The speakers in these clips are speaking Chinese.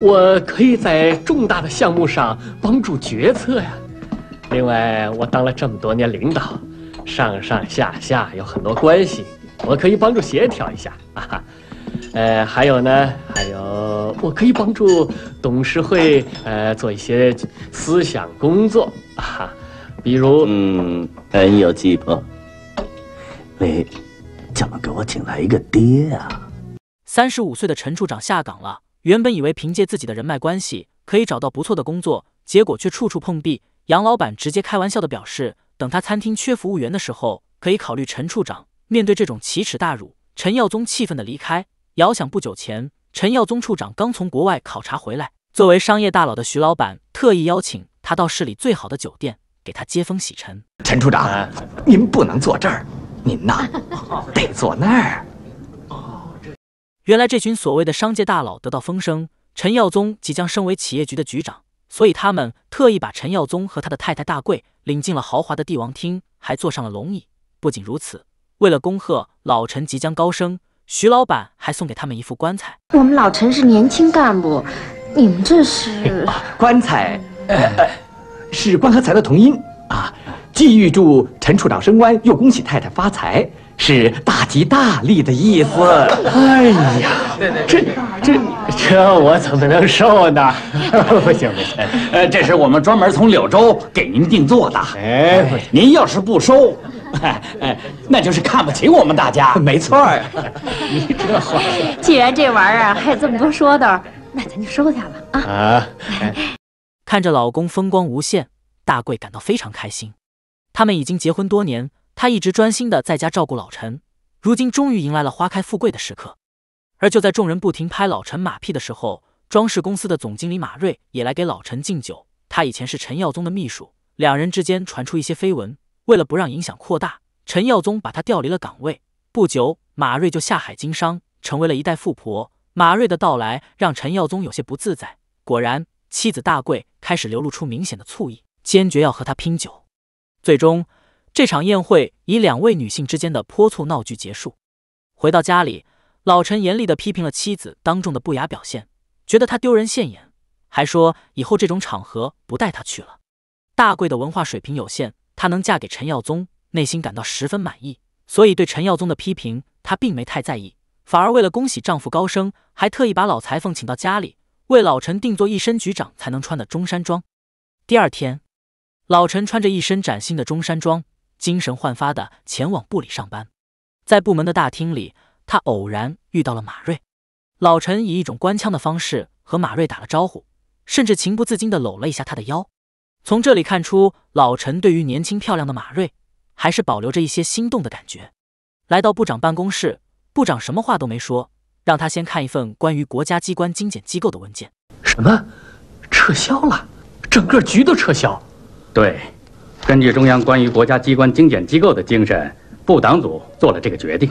我可以在重大的项目上帮助决策呀。另外，我当了这么多年领导，上上下下有很多关系，我可以帮助协调一下。啊。哈。呃，还有呢，还有，我可以帮助董事会呃做一些思想工作啊。比如，嗯，很有气魄。你怎么给我请来一个爹啊？三十五岁的陈处长下岗了。原本以为凭借自己的人脉关系可以找到不错的工作，结果却处处碰壁。杨老板直接开玩笑的表示，等他餐厅缺服务员的时候，可以考虑陈处长。面对这种奇耻大辱，陈耀宗气愤的离开。遥想不久前，陈耀宗处长刚从国外考察回来，作为商业大佬的徐老板特意邀请他到市里最好的酒店给他接风洗尘。陈处长，您不能坐这儿，您呐 得坐那儿。原来这群所谓的商界大佬得到风声，陈耀宗即将升为企业局的局长，所以他们特意把陈耀宗和他的太太大贵领进了豪华的帝王厅，还坐上了龙椅。不仅如此，为了恭贺老陈即将高升，徐老板还送给他们一副棺材。我们老陈是年轻干部，你们这是棺材，是“棺”和“财”的同音啊，既预祝陈处长升官，又恭喜太太发财。是大吉大利的意思。哎呀，这这这我怎么能收呢？不行不行，呃，这是我们专门从柳州给您定做的。哎，您要是不收，那就是看不起我们大家。没错呀，你这话说……既然这玩意儿还有这么多说道，那咱就收下吧。啊啊！看着老公风光无限，大贵感到非常开心。他们已经结婚多年。他一直专心的在家照顾老陈，如今终于迎来了花开富贵的时刻。而就在众人不停拍老陈马屁的时候，装饰公司的总经理马瑞也来给老陈敬酒。他以前是陈耀宗的秘书，两人之间传出一些绯闻。为了不让影响扩大，陈耀宗把他调离了岗位。不久，马瑞就下海经商，成为了一代富婆。马瑞的到来让陈耀宗有些不自在。果然，妻子大贵开始流露出明显的醋意，坚决要和他拼酒。最终。这场宴会以两位女性之间的泼醋闹剧结束。回到家里，老陈严厉地批评了妻子当众的不雅表现，觉得她丢人现眼，还说以后这种场合不带她去了。大贵的文化水平有限，她能嫁给陈耀宗，内心感到十分满意，所以对陈耀宗的批评她并没太在意。反而为了恭喜丈夫高升，还特意把老裁缝请到家里，为老陈定做一身局长才能穿的中山装。第二天，老陈穿着一身崭新的中山装。精神焕发的前往部里上班，在部门的大厅里，他偶然遇到了马瑞。老陈以一种官腔的方式和马瑞打了招呼，甚至情不自禁的搂了一下他的腰。从这里看出，老陈对于年轻漂亮的马瑞还是保留着一些心动的感觉。来到部长办公室，部长什么话都没说，让他先看一份关于国家机关精简机构的文件。什么？撤销了？整个局都撤销？对。根据中央关于国家机关精简机构的精神，部党组做了这个决定。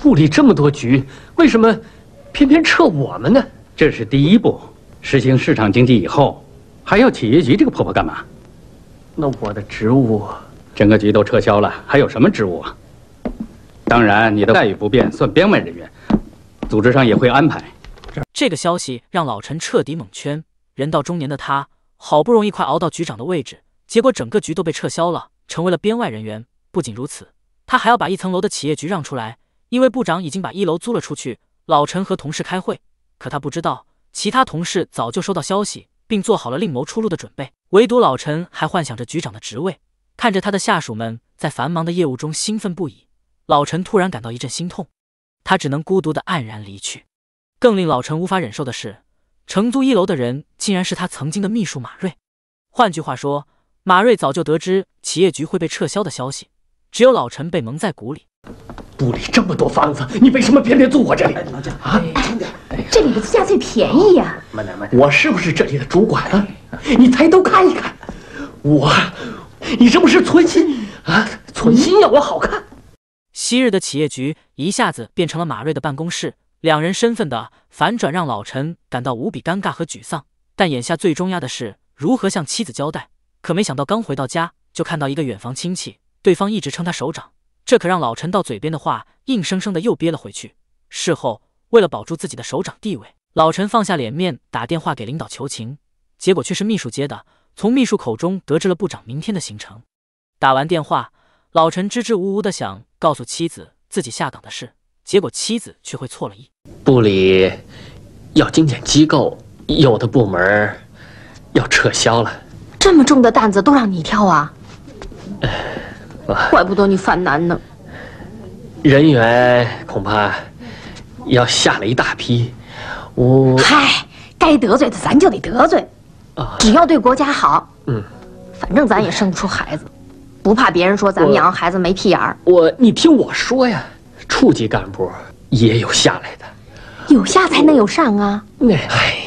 部里这么多局，为什么偏偏撤我们呢？这是第一步，实行市场经济以后，还要企业局这个婆婆干嘛？那我的职务，整个局都撤销了，还有什么职务啊？当然，你的待遇不变，算编外人员，组织上也会安排。这个消息让老陈彻底蒙圈。人到中年的他，好不容易快熬到局长的位置。结果整个局都被撤销了，成为了编外人员。不仅如此，他还要把一层楼的企业局让出来，因为部长已经把一楼租了出去。老陈和同事开会，可他不知道，其他同事早就收到消息，并做好了另谋出路的准备。唯独老陈还幻想着局长的职位。看着他的下属们在繁忙的业务中兴奋不已，老陈突然感到一阵心痛。他只能孤独的黯然离去。更令老陈无法忍受的是，承租一楼的人竟然是他曾经的秘书马瑞。换句话说。马瑞早就得知企业局会被撤销的消息，只有老陈被蒙在鼓里。部里这么多房子，你为什么偏偏租我这里？老贾啊，轻点！这里的价最便宜呀。慢点，慢点。我是不是这里的主管啊？你抬头看一看。我，你这不是存心啊？存心要我好看。昔日的企业局一下子变成了马瑞的办公室，两人身份的反转让老陈感到无比尴尬和沮丧。但眼下最重要的是如何向妻子交代。可没想到，刚回到家就看到一个远房亲戚，对方一直称他首长，这可让老陈到嘴边的话硬生生的又憋了回去。事后为了保住自己的首长地位，老陈放下脸面打电话给领导求情，结果却是秘书接的。从秘书口中得知了部长明天的行程。打完电话，老陈支支吾吾的想告诉妻子自己下岗的事，结果妻子却会错了意。部里要精简机构，有的部门要撤销了。这么重的担子都让你挑啊！哎，怪不得你犯难呢。人员恐怕要下来一大批，我嗨，该得罪的咱就得得罪，只要对国家好。嗯，反正咱也生不出孩子，不怕别人说咱们养孩子没屁眼儿。我，你听我说呀，处级干部也有下来的，有下才能有上啊。那哎。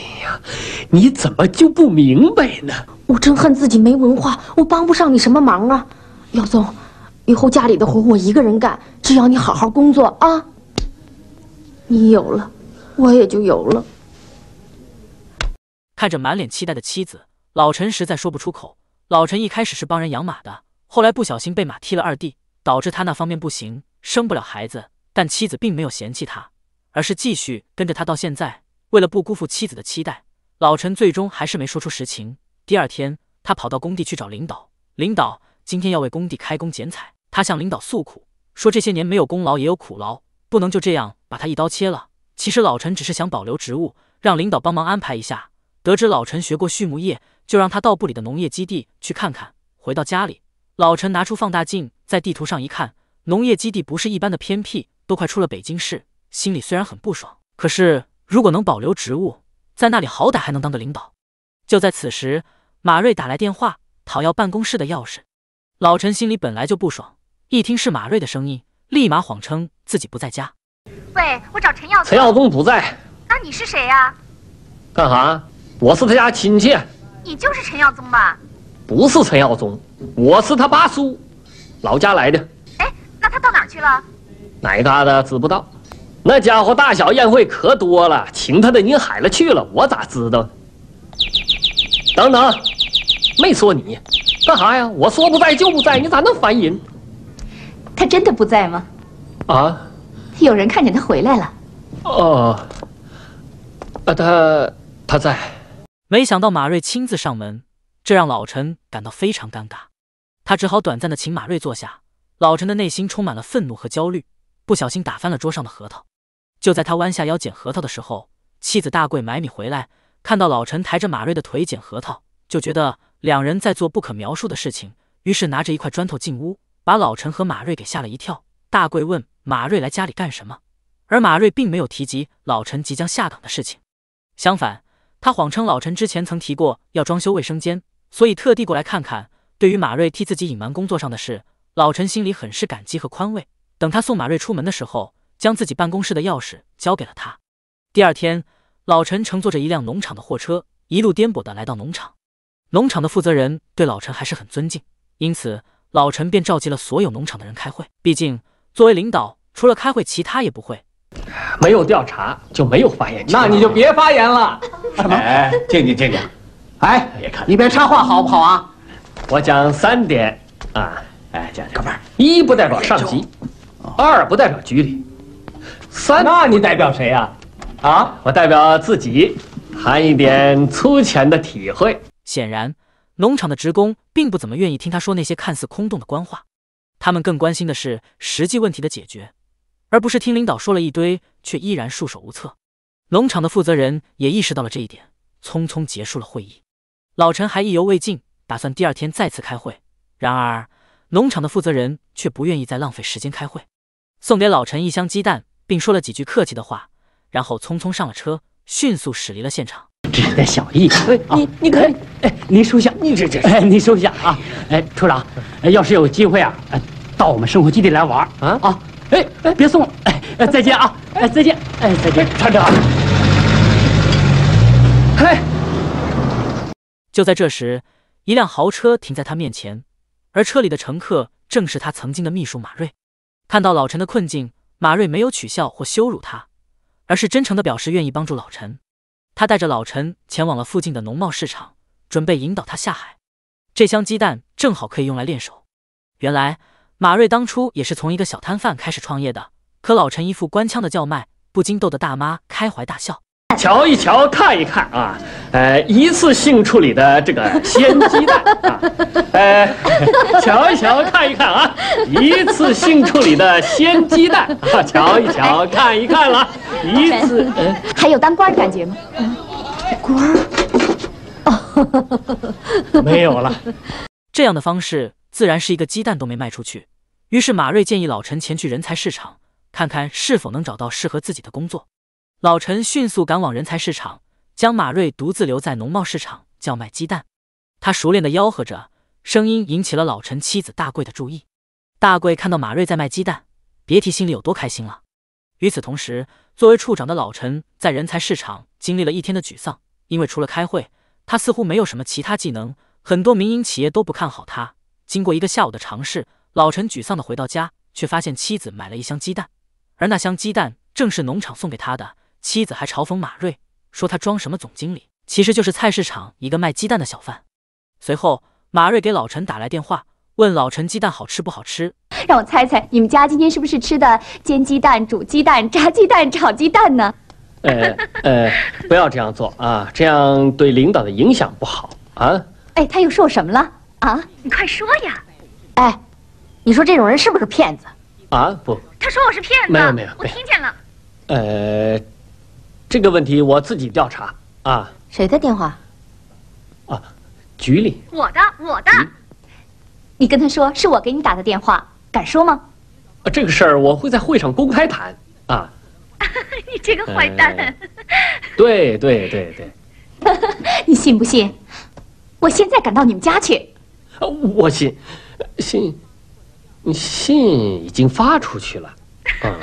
你怎么就不明白呢？我真恨自己没文化，我帮不上你什么忙啊，耀宗，以后家里的活我一个人干，只要你好好工作啊。你有了，我也就有了。看着满脸期待的妻子，老陈实在说不出口。老陈一开始是帮人养马的，后来不小心被马踢了二弟，导致他那方面不行，生不了孩子。但妻子并没有嫌弃他，而是继续跟着他到现在。为了不辜负妻子的期待。老陈最终还是没说出实情。第二天，他跑到工地去找领导。领导今天要为工地开工剪彩。他向领导诉苦，说这些年没有功劳也有苦劳，不能就这样把他一刀切了。其实老陈只是想保留职务，让领导帮忙安排一下。得知老陈学过畜牧业，就让他到部里的农业基地去看看。回到家里，老陈拿出放大镜，在地图上一看，农业基地不是一般的偏僻，都快出了北京市。心里虽然很不爽，可是如果能保留职务，在那里好歹还能当个领导。就在此时，马瑞打来电话，讨要办公室的钥匙。老陈心里本来就不爽，一听是马瑞的声音，立马谎称自己不在家。喂，我找陈耀宗。陈耀宗不在。那你是谁呀？干哈？我是他家亲戚。你就是陈耀宗吧？不是陈耀宗，我是他八叔，老家来的。哎，那他到哪去了？哪嘎达，知不道？那家伙大小宴会可多了，请他的您海了去了，我咋知道？等等，没说你干啥呀？我说不在就不在，你咋那么烦人？他真的不在吗？啊！有人看见他回来了。哦。啊，他他在。没想到马瑞亲自上门，这让老陈感到非常尴尬，他只好短暂的请马瑞坐下。老陈的内心充满了愤怒和焦虑，不小心打翻了桌上的核桃。就在他弯下腰捡核桃的时候，妻子大贵买米回来，看到老陈抬着马瑞的腿捡核桃，就觉得两人在做不可描述的事情，于是拿着一块砖头进屋，把老陈和马瑞给吓了一跳。大贵问马瑞来家里干什么，而马瑞并没有提及老陈即将下岗的事情，相反，他谎称老陈之前曾提过要装修卫生间，所以特地过来看看。对于马瑞替自己隐瞒工作上的事，老陈心里很是感激和宽慰。等他送马瑞出门的时候。将自己办公室的钥匙交给了他。第二天，老陈乘坐着一辆农场的货车，一路颠簸的来到农场。农场的负责人对老陈还是很尊敬，因此老陈便召集了所有农场的人开会。毕竟作为领导，除了开会，其他也不会。没有调查就没有发言权。那你就别发言了。什么？哎，静静静静。哎，别看，你别插话好不好啊？我讲三点啊。哎，讲讲。哥们儿，一不代表上级，二不代表局里。那你代表谁呀？啊，我代表自己，谈一点粗浅的体会。显然，农场的职工并不怎么愿意听他说那些看似空洞的官话，他们更关心的是实际问题的解决，而不是听领导说了一堆却依然束手无策。农场的负责人也意识到了这一点，匆匆结束了会议。老陈还意犹未尽，打算第二天再次开会，然而农场的负责人却不愿意再浪费时间开会，送给老陈一箱鸡蛋。并说了几句客气的话，然后匆匆上了车，迅速驶离了现场。这是在小义，你你可以，哎，您收下，你这这，哎，您收下啊。哎，处长，要是有机会啊，到我们生活基地来玩啊啊！哎哎，别送了，哎，再见啊，哎，再见，哎，再见，船长。嘿，就在这时，一辆豪车停在他面前，而车里的乘客正是他曾经的秘书马瑞。看到老陈的困境。马瑞没有取笑或羞辱他，而是真诚地表示愿意帮助老陈。他带着老陈前往了附近的农贸市场，准备引导他下海。这箱鸡蛋正好可以用来练手。原来马瑞当初也是从一个小摊贩开始创业的。可老陈一副官腔的叫卖，不禁逗得大妈开怀大笑。瞧一瞧，看一看啊，呃，一次性处理的这个鲜鸡蛋啊，呃，瞧一瞧，看一看啊，一次性处理的鲜鸡蛋啊，瞧一瞧，看一看了，一次还有当官感觉吗？官啊，没有了。这样的方式自然是一个鸡蛋都没卖出去，于是马瑞建议老陈前去人才市场，看看是否能找到适合自己的工作。老陈迅速赶往人才市场，将马瑞独自留在农贸市场叫卖鸡蛋。他熟练的吆喝着，声音引起了老陈妻子大贵的注意。大贵看到马瑞在卖鸡蛋，别提心里有多开心了。与此同时，作为处长的老陈在人才市场经历了一天的沮丧，因为除了开会，他似乎没有什么其他技能。很多民营企业都不看好他。经过一个下午的尝试，老陈沮丧的回到家，却发现妻子买了一箱鸡蛋，而那箱鸡蛋正是农场送给他的。妻子还嘲讽马瑞说：“他装什么总经理，其实就是菜市场一个卖鸡蛋的小贩。”随后，马瑞给老陈打来电话，问老陈鸡蛋好吃不好吃。让我猜猜，你们家今天是不是吃的煎鸡蛋、煮鸡蛋、炸鸡蛋、炒鸡蛋呢？呃呃，不要这样做啊，这样对领导的影响不好啊。哎，他又说我什么了啊？你快说呀！哎，你说这种人是不是骗子？啊，不，他说我是骗子。没有没有，我听见了。呃。这个问题我自己调查啊。谁的电话？啊，局里。我的，我的。你跟他说是我给你打的电话，敢说吗？啊，这个事儿我会在会上公开谈啊。你这个坏蛋！对对对对。你信不信？我现在赶到你们家去。我信，信，信已经发出去了。啊，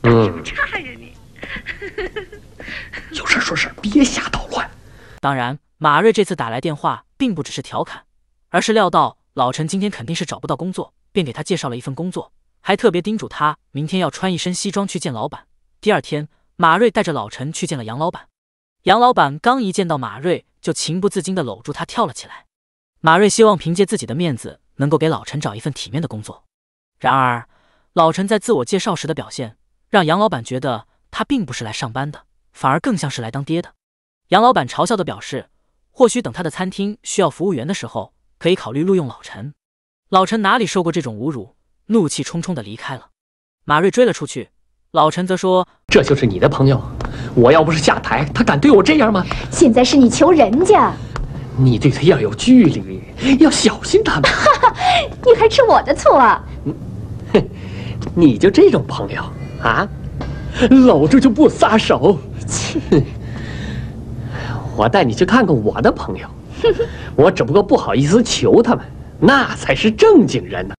嗯。什么差呀你？有事说事，别瞎捣乱。当然，马瑞这次打来电话，并不只是调侃，而是料到老陈今天肯定是找不到工作，便给他介绍了一份工作，还特别叮嘱他明天要穿一身西装去见老板。第二天，马瑞带着老陈去见了杨老板。杨老板刚一见到马瑞，就情不自禁地搂住他跳了起来。马瑞希望凭借自己的面子，能够给老陈找一份体面的工作。然而，老陈在自我介绍时的表现，让杨老板觉得。他并不是来上班的，反而更像是来当爹的。杨老板嘲笑的表示：“或许等他的餐厅需要服务员的时候，可以考虑录用老陈。”老陈哪里受过这种侮辱，怒气冲冲的离开了。马瑞追了出去，老陈则说：“这就是你的朋友，我要不是下台，他敢对我这样吗？现在是你求人家，你对他要有距离，要小心他。”哈哈，你还吃我的醋啊？哼，你就这种朋友啊！搂住就不撒手。切！我带你去看看我的朋友。我只不过不好意思求他们，那才是正经人呢。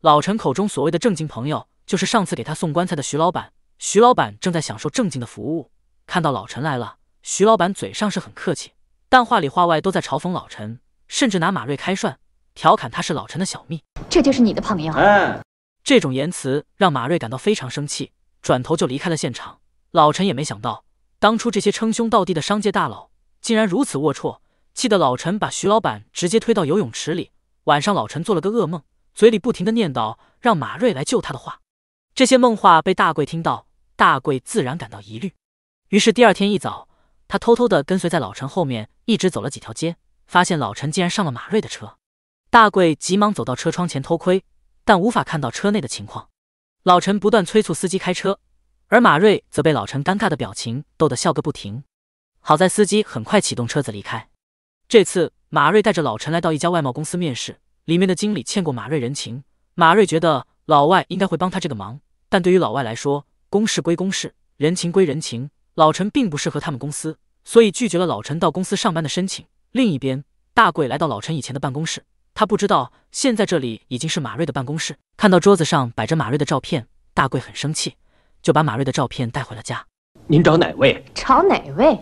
老陈口中所谓的正经朋友，就是上次给他送棺材的徐老板。徐老板正在享受正经的服务，看到老陈来了，徐老板嘴上是很客气，但话里话外都在嘲讽老陈，甚至拿马瑞开涮，调侃他是老陈的小蜜。这就是你的朋友？嗯。这种言辞让马瑞感到非常生气。转头就离开了现场。老陈也没想到，当初这些称兄道弟的商界大佬竟然如此龌龊，气得老陈把徐老板直接推到游泳池里。晚上，老陈做了个噩梦，嘴里不停的念叨让马瑞来救他的话。这些梦话被大贵听到，大贵自然感到疑虑。于是第二天一早，他偷偷的跟随在老陈后面，一直走了几条街，发现老陈竟然上了马瑞的车。大贵急忙走到车窗前偷窥，但无法看到车内的情况。老陈不断催促司机开车，而马瑞则被老陈尴尬的表情逗得笑个不停。好在司机很快启动车子离开。这次马瑞带着老陈来到一家外贸公司面试，里面的经理欠过马瑞人情，马瑞觉得老外应该会帮他这个忙。但对于老外来说，公事归公事，人情归人情，老陈并不适合他们公司，所以拒绝了老陈到公司上班的申请。另一边，大贵来到老陈以前的办公室。他不知道现在这里已经是马瑞的办公室，看到桌子上摆着马瑞的照片，大贵很生气，就把马瑞的照片带回了家。您找哪位？找哪位？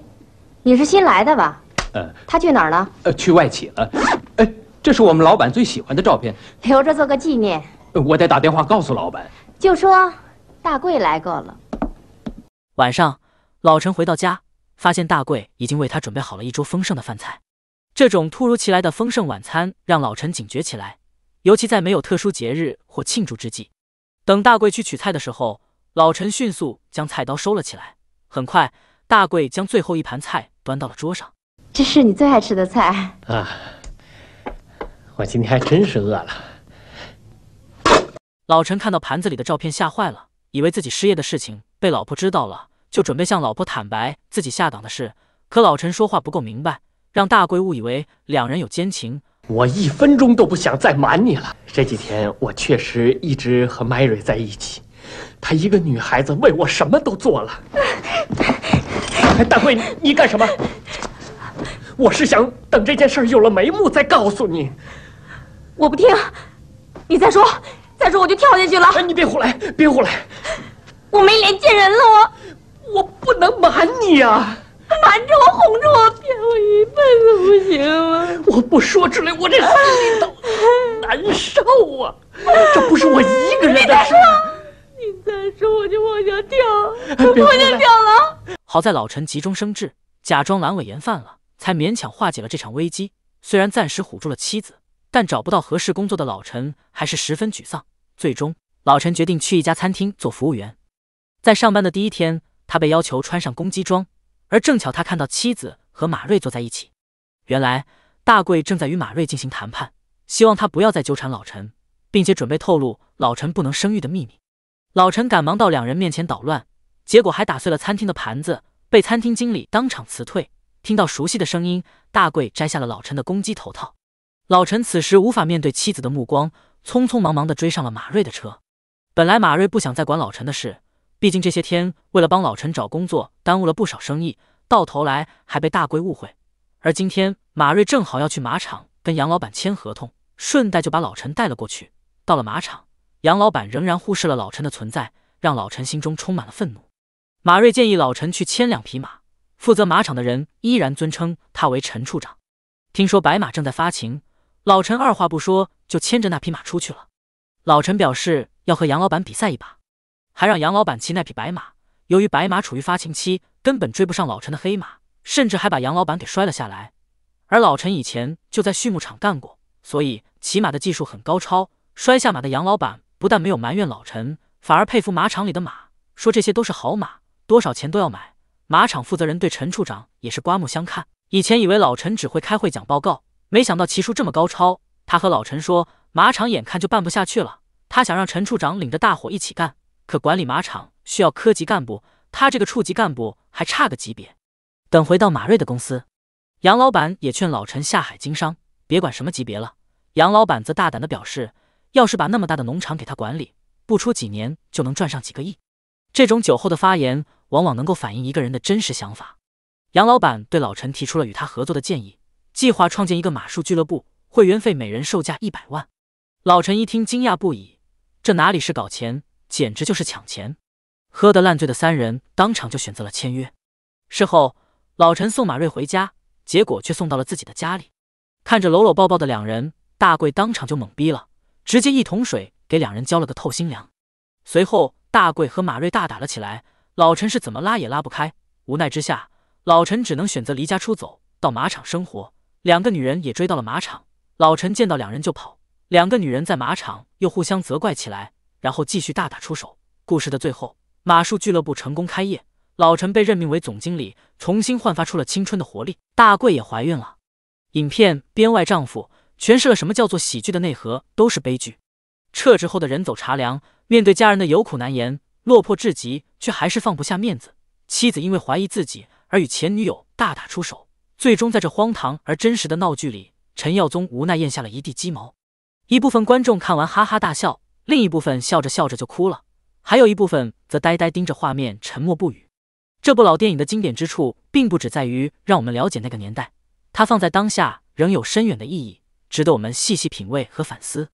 你是新来的吧？呃，他去哪儿了？呃，去外企了。哎，这是我们老板最喜欢的照片，留着做个纪念。我得打电话告诉老板，就说大贵来过了。晚上，老陈回到家，发现大贵已经为他准备好了一桌丰盛的饭菜。这种突如其来的丰盛晚餐让老陈警觉起来，尤其在没有特殊节日或庆祝之际。等大贵去取菜的时候，老陈迅速将菜刀收了起来。很快，大贵将最后一盘菜端到了桌上。这是你最爱吃的菜。啊，我今天还真是饿了。老陈看到盘子里的照片，吓坏了，以为自己失业的事情被老婆知道了，就准备向老婆坦白自己下岗的事。可老陈说话不够明白。让大贵误以为两人有奸情。我一分钟都不想再瞒你了。这几天我确实一直和 Mary 在一起，她一个女孩子为我什么都做了。大贵，你干什么？我是想等这件事有了眉目再告诉你。我不听，你再说，再说我就跳下去了。哎，你别胡来，别胡来！我没脸见人了，我，我不能瞒你啊，瞒着我哄着。我不说出来，我这心里都难受啊！这不是我一个人的事。你再说，你再说，我就往下跳，我就跳了。好在老陈急中生智，假装阑尾炎犯了，才勉强化解了这场危机。虽然暂时唬住了妻子，但找不到合适工作的老陈还是十分沮丧。最终，老陈决定去一家餐厅做服务员。在上班的第一天，他被要求穿上击装，而正巧他看到妻子和马瑞坐在一起。原来大贵正在与马瑞进行谈判，希望他不要再纠缠老陈，并且准备透露老陈不能生育的秘密。老陈赶忙到两人面前捣乱，结果还打碎了餐厅的盘子，被餐厅经理当场辞退。听到熟悉的声音，大贵摘下了老陈的公鸡头套。老陈此时无法面对妻子的目光，匆匆忙忙地追上了马瑞的车。本来马瑞不想再管老陈的事，毕竟这些天为了帮老陈找工作，耽误了不少生意，到头来还被大贵误会。而今天，马瑞正好要去马场跟杨老板签合同，顺带就把老陈带了过去。到了马场，杨老板仍然忽视了老陈的存在，让老陈心中充满了愤怒。马瑞建议老陈去牵两匹马，负责马场的人依然尊称他为陈处长。听说白马正在发情，老陈二话不说就牵着那匹马出去了。老陈表示要和杨老板比赛一把，还让杨老板骑那匹白马。由于白马处于发情期，根本追不上老陈的黑马。甚至还把杨老板给摔了下来，而老陈以前就在畜牧场干过，所以骑马的技术很高超。摔下马的杨老板不但没有埋怨老陈，反而佩服马场里的马，说这些都是好马，多少钱都要买。马场负责人对陈处长也是刮目相看，以前以为老陈只会开会讲报告，没想到骑术这么高超。他和老陈说，马场眼看就办不下去了，他想让陈处长领着大伙一起干，可管理马场需要科级干部，他这个处级干部还差个级别。等回到马瑞的公司，杨老板也劝老陈下海经商，别管什么级别了。杨老板则大胆地表示，要是把那么大的农场给他管理，不出几年就能赚上几个亿。这种酒后的发言往往能够反映一个人的真实想法。杨老板对老陈提出了与他合作的建议，计划创建一个马术俱乐部，会员费每人售价一百万。老陈一听，惊讶不已，这哪里是搞钱，简直就是抢钱！喝得烂醉的三人当场就选择了签约。事后，老陈送马瑞回家，结果却送到了自己的家里。看着搂搂抱抱的两人，大贵当场就懵逼了，直接一桶水给两人浇了个透心凉。随后，大贵和马瑞大打了起来。老陈是怎么拉也拉不开，无奈之下，老陈只能选择离家出走，到马场生活。两个女人也追到了马场，老陈见到两人就跑。两个女人在马场又互相责怪起来，然后继续大打出手。故事的最后，马术俱乐部成功开业。老陈被任命为总经理，重新焕发出了青春的活力。大贵也怀孕了。影片《编外丈夫》诠释了什么叫做喜剧的内核都是悲剧。撤职后的人走茶凉，面对家人的有苦难言，落魄至极却还是放不下面子。妻子因为怀疑自己而与前女友大打出手，最终在这荒唐而真实的闹剧里，陈耀宗无奈咽下了一地鸡毛。一部分观众看完哈哈大笑，另一部分笑着笑着就哭了，还有一部分则呆呆盯着画面沉默不语。这部老电影的经典之处，并不只在于让我们了解那个年代，它放在当下仍有深远的意义，值得我们细细品味和反思。